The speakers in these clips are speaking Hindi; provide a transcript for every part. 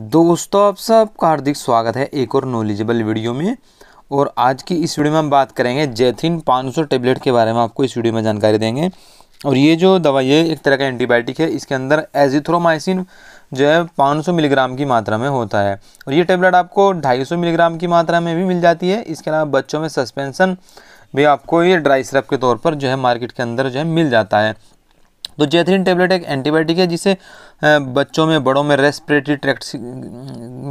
दोस्तों आप सबका हार्दिक स्वागत है एक और नॉलेजेबल वीडियो में और आज की इस वीडियो में हम बात करेंगे जैथिन 500 टेबलेट के बारे में आपको इस वीडियो में जानकारी देंगे और ये जो दवाई है एक तरह का एंटीबायोटिक है इसके अंदर एजिथ्रोमाइसिन जो है 500 मिलीग्राम की मात्रा में होता है और ये टेबलेट आपको ढाई मिलीग्राम की मात्रा में भी मिल जाती है इसके अलावा बच्चों में सस्पेंसन भी आपको ये ड्राई सिरप के तौर पर जो है मार्केट के अंदर जो है मिल जाता है तो जैथरीन टेबलेट एक एंटीबायोटिक है जिसे बच्चों में बड़ों में रेस्पिरेटरी ट्रैक्ट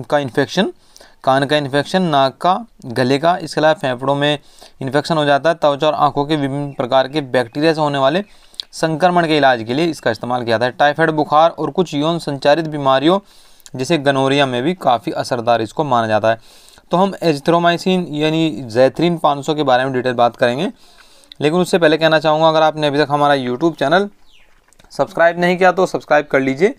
का इन्फेक्शन कान का इन्फेक्शन नाक का गले का इसके अलावा फेफड़ों में इन्फेक्शन हो जाता है त्वचा और आँखों के विभिन्न प्रकार के बैक्टीरिया से होने वाले संक्रमण के इलाज के लिए इसका इस्तेमाल किया जाता है टाइफाइड बुखार और कुछ यौन संचारित बीमारियों जैसे गनोरिया में भी काफ़ी असरदार इसको माना जाता है तो हम एजथ्रोमाइसिन यानी जैथरीन 500 के बारे में डिटेल बात करेंगे लेकिन उससे पहले कहना चाहूँगा अगर आपने अभी तक हमारा यूट्यूब चैनल सब्सक्राइब नहीं किया तो सब्सक्राइब कर लीजिए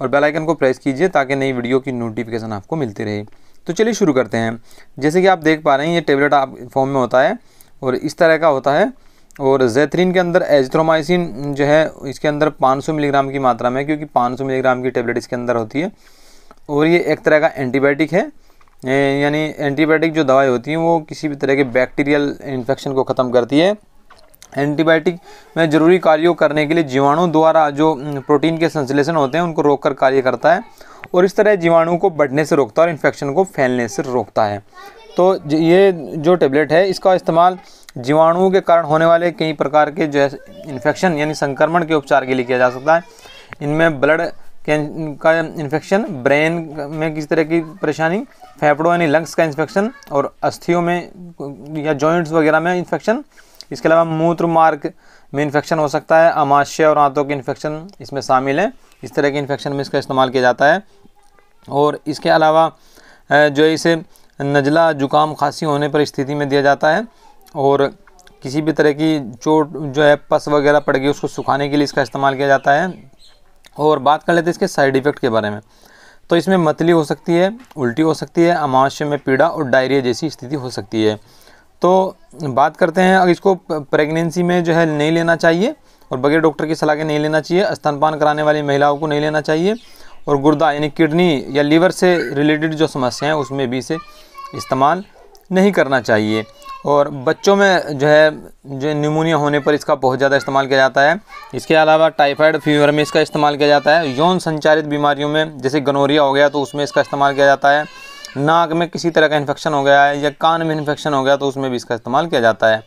और बेल आइकन को प्रेस कीजिए ताकि नई वीडियो की नोटिफिकेशन आपको मिलती रहे तो चलिए शुरू करते हैं जैसे कि आप देख पा रहे हैं ये टेबलेट आप फॉर्म में होता है और इस तरह का होता है और जैथरीन के अंदर एजथ्रोमाइसिन जो है इसके अंदर 500 मिलीग्राम की मात्रा में क्योंकि 500 मिलीग्राम की टेबलेट इसके अंदर होती है और ये एक तरह का एंटीबायोटिक है यानी एंटीबायोटिक जो दवाई होती हैं वो किसी भी तरह के बैक्टीरियल इन्फेक्शन को ख़त्म करती है एंटीबायोटिक में जरूरी कार्यों करने के लिए जीवाणु द्वारा जो प्रोटीन के संश्लेषण होते हैं उनको रोककर कार्य करता है और इस तरह जीवाणु को बढ़ने से रोकता है और इन्फेक्शन को फैलने से रोकता है तो ये जो टेबलेट है इसका इस्तेमाल जीवाणुओं के कारण होने वाले कई प्रकार के जो इन्फेक्शन यानी संक्रमण के उपचार के लिए किया जा सकता है इनमें ब्लड का इन्फेक्शन ब्रेन में किसी तरह की परेशानी फेफड़ों यानी लंग्स का इन्फेक्शन और अस्थियों में या जॉइंट्स वगैरह में इन्फेक्शन इसके अलावा मूत्र मार्ग में इन्फेक्शन हो सकता है अमाशय और आंतों के इन्फेक्शन इसमें शामिल हैं इस तरह के इन्फेक्शन में इसका इस्तेमाल किया जाता है और इसके अलावा जो इसे नज़ला जुकाम खांसी होने पर स्थिति में दिया जाता है और किसी भी तरह की चोट जो है पस वगैरह पड़ गई उसको सुखाने के लिए इसका इस्तेमाल किया जाता है और बात कर लेते हैं इसके साइड इफ़ेक्ट के बारे में तो इसमें मतली हो सकती है उल्टी हो सकती है अमावस्या में पीड़ा और डायरिया जैसी स्थिति हो सकती है तो बात करते हैं अगर इसको प्रेगनेंसी में जो है नहीं लेना चाहिए और बगैर डॉक्टर की सलाह के नहीं लेना चाहिए स्तनपान कराने वाली महिलाओं को नहीं लेना चाहिए और गुर्दा यानी किडनी या लीवर से रिलेटेड जो समस्या हैं उसमें भी इसे इस्तेमाल नहीं करना चाहिए और बच्चों में जो है जो निमोनिया होने पर इसका बहुत ज़्यादा इस्तेमाल किया जाता है इसके अलावा टाइफाइड फीवर में इसका इस्तेमाल किया जाता है यौन संचारित बीमारियों में जैसे गनोरिया हो गया तो उसमें इसका इस्तेमाल किया जाता है नाक में किसी तरह का इन्फेक्शन हो गया है या कान में इन्फेक्शन हो गया तो उसमें भी इसका इस्तेमाल किया जाता है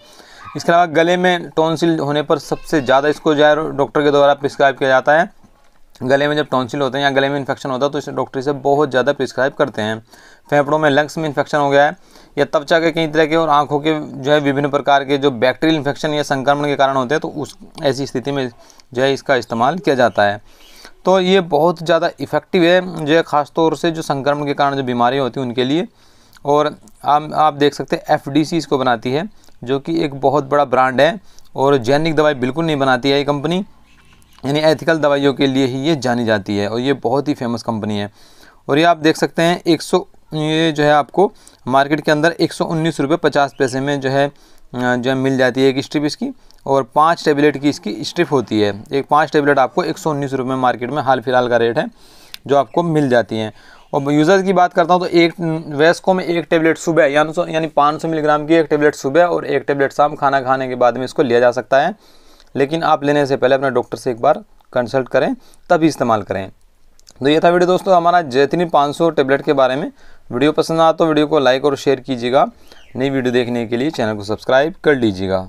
इसके अलावा गले में टॉन्सिल होने पर सबसे ज़्यादा इसको जो है डॉक्टर के द्वारा प्रिस्क्राइब किया जाता है गले में जब टॉन्सिल होते हैं या गले में इन्फेक्शन होता है तो इसे डॉक्टर से बहुत ज़्यादा प्रिस्क्राइब करते हैं फेफड़ों में लंग्स में इन्फेक्शन हो गया है या तबचा के कई तरह के और आँखों के जो है विभिन्न प्रकार के जो बैक्टीरियल इन्फेक्शन या संक्रमण के कारण होते हैं तो उस ऐसी स्थिति में जो है इसका इस्तेमाल किया जाता है तो ये बहुत ज़्यादा इफ़ेक्टिव है जो ख़ासतौर से जो संक्रमण के कारण जो बीमारियाँ होती हैं उनके लिए और आप आप देख सकते हैं एफ इसको बनाती है जो कि एक बहुत बड़ा ब्रांड है और जैनिक दवाई बिल्कुल नहीं बनाती है ये कंपनी यानी एथिकल दवाइयों के लिए ही ये जानी जाती है और ये बहुत ही फेमस कंपनी है और ये आप देख सकते हैं 100 ये जो है आपको मार्केट के अंदर एक सौ पैसे में जो है जो है मिल जाती है एक स्ट्रिप इसकी और पाँच टेबलेट की इसकी स्ट्रिप होती है एक पाँच टेबलेट आपको एक सौ उन्नीस रुपये मार्केट में हाल फिलहाल का रेट है जो आपको मिल जाती हैं और यूज़र्स की बात करता हूँ तो एक वेस्को में एक टेबलेट सुबह यानी सौ यानी पाँच सौ मिलीग्राम की एक टेबलेट सुबह और एक टेबलेट शाम खाना खाने के बाद में इसको लिया जा सकता है लेकिन आप लेने से पहले अपने डॉक्टर से एक बार कंसल्ट करें तभी इस्तेमाल करें तो ये था वीडियो दोस्तों हमारा जैतनी 500 टेबलेट के बारे में वीडियो पसंद आया तो वीडियो को लाइक और शेयर कीजिएगा नई वीडियो देखने के लिए चैनल को सब्सक्राइब कर लीजिएगा